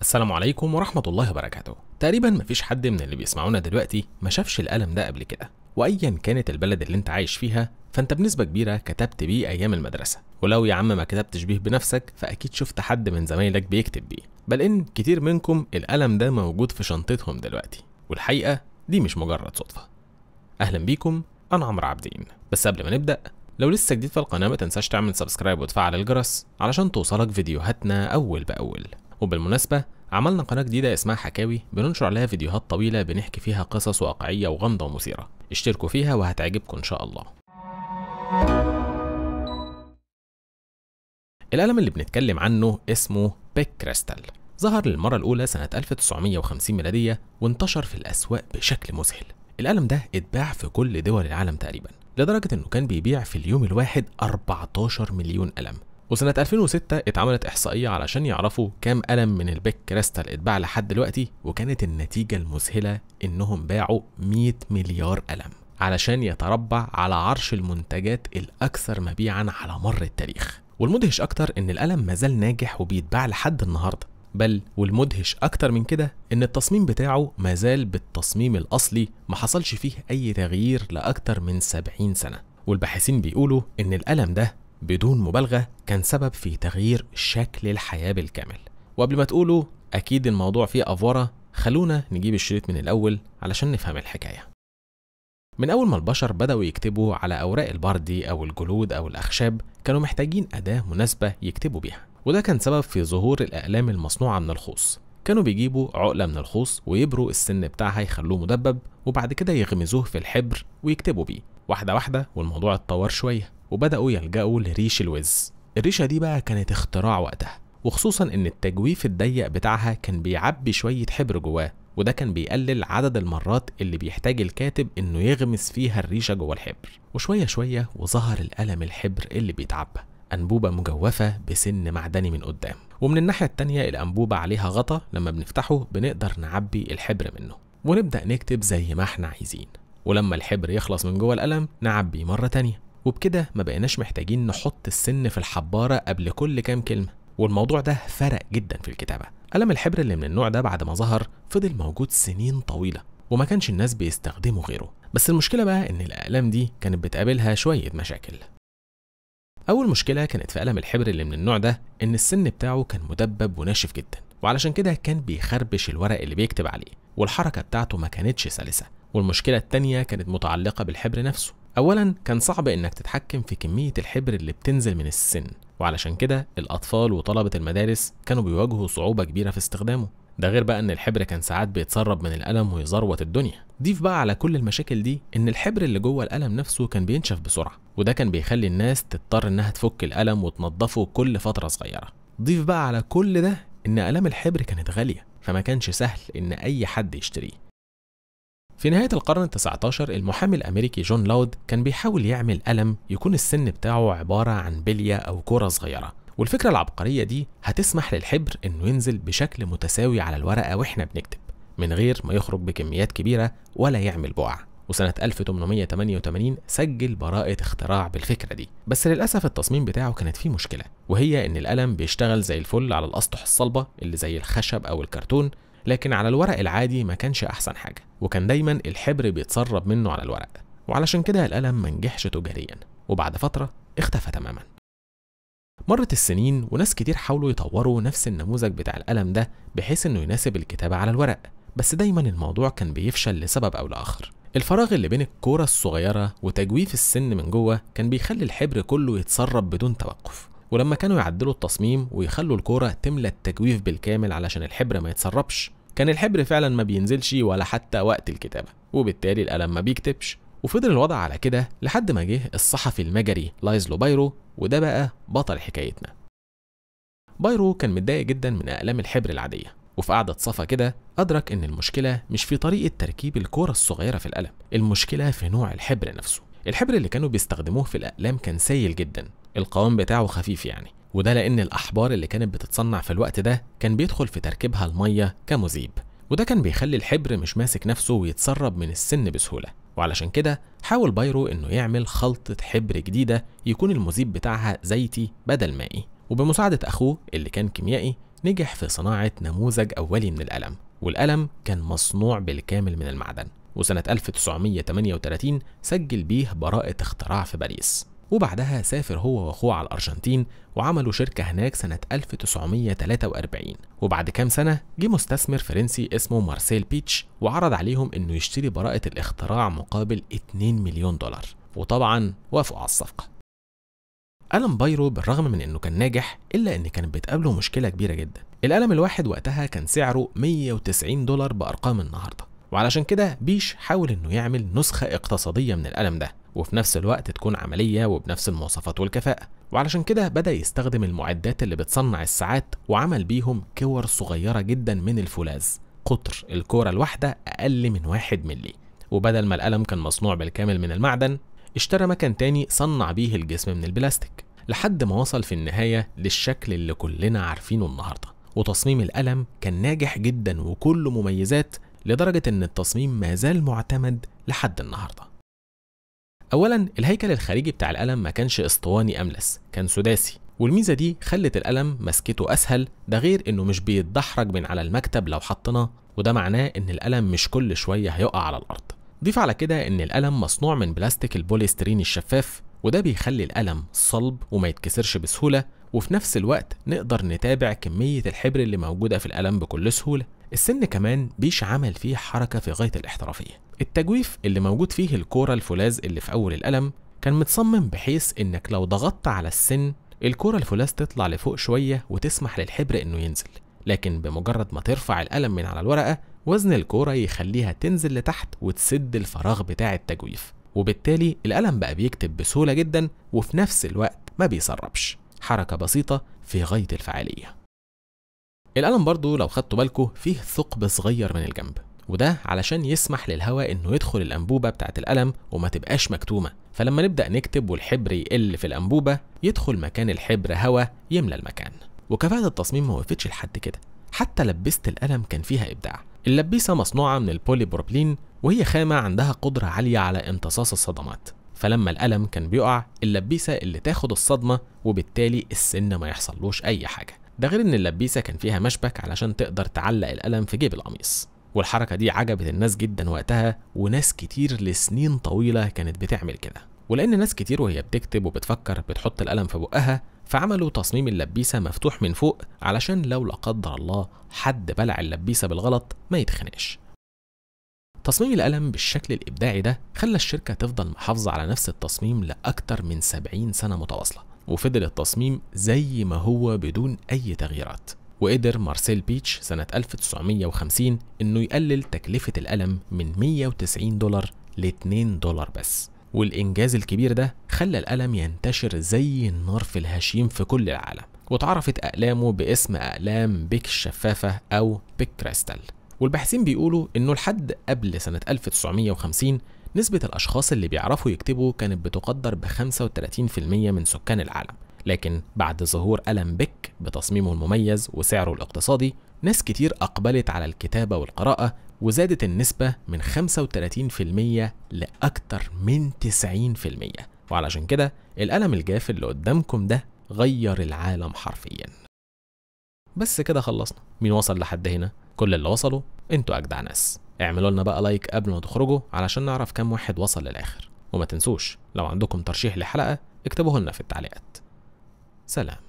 السلام عليكم ورحمة الله وبركاته تقريبا مفيش حد من اللي بيسمعونا دلوقتي ما شافش الألم ده قبل كده وأيا كانت البلد اللي انت عايش فيها فانت بنسبة كبيرة كتبت بيه أيام المدرسة ولو يا عم ما كتبتش بيه بنفسك فأكيد شفت حد من زمايلك بيكتب بيه بل إن كتير منكم الألم ده موجود في شنطتهم دلوقتي والحقيقة دي مش مجرد صدفة أهلا بيكم أنا عمرو عابدين بس قبل ما نبدأ لو لسه جديد في القناة ما تنساش تعمل سبسكرايب وتفعل الجرس علشان توصلك فيديوهاتنا أول بأول وبالمناسبة عملنا قناة جديدة اسمها حكاوي بننشر عليها فيديوهات طويلة بنحكي فيها قصص واقعية وغامضة ومثيرة اشتركوا فيها وهتعجبكم إن شاء الله القلم اللي بنتكلم عنه اسمه بيك كريستال ظهر للمرة الأولى سنة 1950 ميلادية وانتشر في الأسواق بشكل مذهل القلم ده اتباع في كل دول العالم تقريبا لدرجة انه كان بيبيع في اليوم الواحد 14 مليون قلم وسنة 2006 اتعملت إحصائية علشان يعرفوا كام قلم من البيك كريستال اتباع لحد دلوقتي وكانت النتيجة المذهلة إنهم باعوا 100 مليار قلم علشان يتربع على عرش المنتجات الأكثر مبيعا على مر التاريخ والمدهش أكتر إن القلم مازال ناجح وبيتباع لحد النهاردة بل والمدهش أكتر من كده إن التصميم بتاعه مازال بالتصميم الأصلي ما حصلش فيه أي تغيير لأكتر من 70 سنة والباحثين بيقولوا إن القلم ده بدون مبالغة كان سبب في تغيير شكل الحياة بالكامل وقبل ما تقولوا أكيد الموضوع فيه أفورة خلونا نجيب الشريط من الأول علشان نفهم الحكاية من أول ما البشر بدأوا يكتبوا على أوراق البردي أو الجلود أو الأخشاب كانوا محتاجين أداة مناسبة يكتبوا بيها وده كان سبب في ظهور الأقلام المصنوعة من الخوص كانوا بيجيبوا عقلة من الخوص ويبروا السن بتاعها يخلوه مدبب وبعد كده يغمزوه في الحبر ويكتبوا بيه واحدة واحدة والموضوع اتطور شوية وبدأوا يلجأوا لريش الوز الريشة دي بقى كانت اختراع وقتها وخصوصا ان التجويف الضيق بتاعها كان بيعبي شوية حبر جواه وده كان بيقلل عدد المرات اللي بيحتاج الكاتب انه يغمس فيها الريشه جوا الحبر وشويه شويه وظهر القلم الحبر اللي بيتعبى انبوبه مجوفه بسن معدني من قدام ومن الناحيه التانيه الانبوبه عليها غطا لما بنفتحه بنقدر نعبي الحبر منه ونبدا نكتب زي ما احنا عايزين ولما الحبر يخلص من جوه القلم نعبيه مره تانيه وبكده ما بقيناش محتاجين نحط السن في الحبارة قبل كل كام كلمة والموضوع ده فرق جدا في الكتابة قلم الحبر اللي من النوع ده بعد ما ظهر فضل موجود سنين طويلة وما كانش الناس بيستخدموا غيره بس المشكلة بقى إن الأقلام دي كانت بتقابلها شوية مشاكل أول مشكلة كانت في قلم الحبر اللي من النوع ده إن السن بتاعه كان مدبب وناشف جدا وعلشان كده كان بيخربش الورق اللي بيكتب عليه والحركة بتاعته ما كانتش سلسة والمشكلة التانية كانت متعلقة بالحبر نفسه أولا كان صعب إنك تتحكم في كمية الحبر اللي بتنزل من السن وعلشان كده الأطفال وطلبة المدارس كانوا بيواجهوا صعوبة كبيرة في استخدامه ده غير بقى ان الحبر كان ساعات بيتسرب من القلم ويزروط الدنيا ضيف بقى على كل المشاكل دي ان الحبر اللي جوه القلم نفسه كان بينشف بسرعه وده كان بيخلي الناس تضطر انها تفك القلم وتنضفه كل فتره صغيره ضيف بقى على كل ده ان قلم الحبر كانت غاليه فما كانش سهل ان اي حد يشتريه في نهاية القرن ال19 المحامي الأمريكي جون لاود كان بيحاول يعمل قلم يكون السن بتاعه عبارة عن بلية أو كرة صغيرة والفكرة العبقرية دي هتسمح للحبر إنه ينزل بشكل متساوي على الورقة وإحنا بنكتب من غير ما يخرج بكميات كبيرة ولا يعمل بقع وسنة 1888 سجل براءة اختراع بالفكرة دي بس للأسف التصميم بتاعه كانت فيه مشكلة وهي إن القلم بيشتغل زي الفل على الأسطح الصلبة اللي زي الخشب أو الكرتون لكن على الورق العادي ما كانش أحسن حاجة وكان دايما الحبر بيتسرب منه على الورق وعلشان كده القلم نجحش تجاريا وبعد فترة اختفى تماما مرت السنين وناس كتير حاولوا يطوروا نفس النموذج بتاع القلم ده بحيث انه يناسب الكتابة على الورق بس دايما الموضوع كان بيفشل لسبب او لاخر الفراغ اللي بين الكورة الصغيرة وتجويف السن من جوه كان بيخلي الحبر كله يتسرب بدون توقف ولما كانوا يعدلوا التصميم ويخلوا الكورة تملى التجويف بالكامل علشان الحبر ما يتسربش كان الحبر فعلا ما بينزلش ولا حتى وقت الكتابة وبالتالي القلم ما بيكتبش وفضل الوضع على كده لحد ما جه الصحفي المجري لايزلو بايرو وده بقى بطل حكايتنا بايرو كان متضايق جدا من أقلام الحبر العادية وفي قعدة صفا كده أدرك إن المشكلة مش في طريقة تركيب الكورة الصغيرة في القلم المشكلة في نوع الحبر نفسه الحبر اللي كانوا بيستخدموه في الأقلام كان سيل جدا القوام بتاعه خفيف يعني وده لأن الأحبار اللي كانت بتتصنع في الوقت ده كان بيدخل في تركيبها المية كمذيب وده كان بيخلي الحبر مش ماسك نفسه ويتسرب من السن بسهولة وعلشان كده حاول بايرو إنه يعمل خلطة حبر جديدة يكون المذيب بتاعها زيتي بدل مائي وبمساعدة أخوه اللي كان كيميائي نجح في صناعة نموذج أولي من القلم والقلم كان مصنوع بالكامل من المعدن وسنة 1938 سجل بيه براءة اختراع في باريس وبعدها سافر هو واخوه على الأرجنتين وعملوا شركة هناك سنة 1943 وبعد كام سنة جه مستثمر فرنسي اسمه مارسيل بيتش وعرض عليهم إنه يشتري براءة الاختراع مقابل 2 مليون دولار وطبعا وافقوا على الصفقة ألم بايرو بالرغم من إنه كان ناجح إلا إن كانت بتقابله مشكلة كبيرة جدا القلم الواحد وقتها كان سعره 190 دولار بأرقام النهاردة وعلشان كده بيش حاول إنه يعمل نسخة اقتصادية من القلم ده وفي نفس الوقت تكون عملية وبنفس المواصفات والكفاءة وعلشان كده بدأ يستخدم المعدات اللي بتصنع الساعات وعمل بيهم كور صغيرة جدا من الفولاذ قطر الكورة الواحدة أقل من واحد ملي وبدل ما القلم كان مصنوع بالكامل من المعدن اشترى مكان تاني صنع بيه الجسم من البلاستيك لحد ما وصل في النهاية للشكل اللي كلنا عارفينه النهاردة وتصميم القلم كان ناجح جدا وكله مميزات لدرجة ان التصميم ما زال معتمد لحد النهارده اولا الهيكل الخارجي بتاع القلم ما كانش اسطواني املس كان سداسي والميزه دي خلت القلم مسكته اسهل ده غير انه مش بيتدحرج من على المكتب لو حطيناه وده معناه ان القلم مش كل شويه هيقع على الارض ضيف على كده ان القلم مصنوع من بلاستيك البوليسترين الشفاف وده بيخلي القلم صلب وما يتكسرش بسهوله وفي نفس الوقت نقدر نتابع كميه الحبر اللي موجوده في القلم بكل سهوله السن كمان بيش عمل فيه حركه في غايه الاحترافيه التجويف اللي موجود فيه الكورة الفولاذ اللي في أول القلم كان متصمم بحيث إنك لو ضغطت على السن الكورة الفولاذ تطلع لفوق شوية وتسمح للحبر إنه ينزل لكن بمجرد ما ترفع القلم من على الورقة وزن الكورة يخليها تنزل لتحت وتسد الفراغ بتاع التجويف وبالتالي القلم بقى بيكتب بسهولة جدا وفي نفس الوقت ما بيسربش حركة بسيطة في غاية الفعالية القلم برضو لو خدتوا بالكم فيه ثقب صغير من الجنب وده علشان يسمح للهواء انه يدخل الانبوبه بتاعه الالم وما تبقاش مكتومه فلما نبدا نكتب والحبر يقل في الانبوبه يدخل مكان الحبر هواء يملى المكان وكفاءه التصميم ما وقفتش لحد كده حتى لبسه الالم كان فيها ابداع اللبيسه مصنوعه من البوليبروبلين وهي خامه عندها قدره عاليه على امتصاص الصدمات فلما الالم كان بيقع اللبيسه اللي تاخد الصدمه وبالتالي السن ما يحصلوش اي حاجه ده غير ان اللبيسه كان فيها مشبك علشان تقدر تعلق الالم في جيب القميص والحركة دي عجبت الناس جدا وقتها وناس كتير لسنين طويلة كانت بتعمل كده ولأن ناس كتير وهي بتكتب وبتفكر بتحط القلم في بقها فعملوا تصميم اللبيسة مفتوح من فوق علشان لو لا قدر الله حد بلع اللبيسة بالغلط ما يتخنقش تصميم القلم بالشكل الإبداعي ده خلى الشركة تفضل محافظة على نفس التصميم لأكتر من 70 سنة متواصلة وفضل التصميم زي ما هو بدون أي تغييرات وقدر مارسيل بيتش سنة 1950 إنه يقلل تكلفة القلم من 190 دولار ل 2 دولار بس والإنجاز الكبير ده خلى القلم ينتشر زي النار في الهشيم في كل العالم واتعرفت أقلامه باسم أقلام بيك الشفافة أو بيك كريستال والباحثين بيقولوا إنه لحد قبل سنة 1950 نسبة الأشخاص اللي بيعرفوا يكتبوا كانت بتقدر ب 35% من سكان العالم لكن بعد ظهور ألم بيك بتصميمه المميز وسعره الاقتصادي ناس كتير أقبلت على الكتابة والقراءة وزادت النسبة من 35% لأكتر من 90% وعلشان كده الألم الجاف اللي قدامكم ده غير العالم حرفيا بس كده خلصنا مين وصل لحد هنا كل اللي وصلوا انتوا اجدع ناس اعملوا لنا بقى لايك قبل ما تخرجوا علشان نعرف كام واحد وصل للاخر وما تنسوش لو عندكم ترشيح لحلقه اكتبوه لنا في التعليقات سلام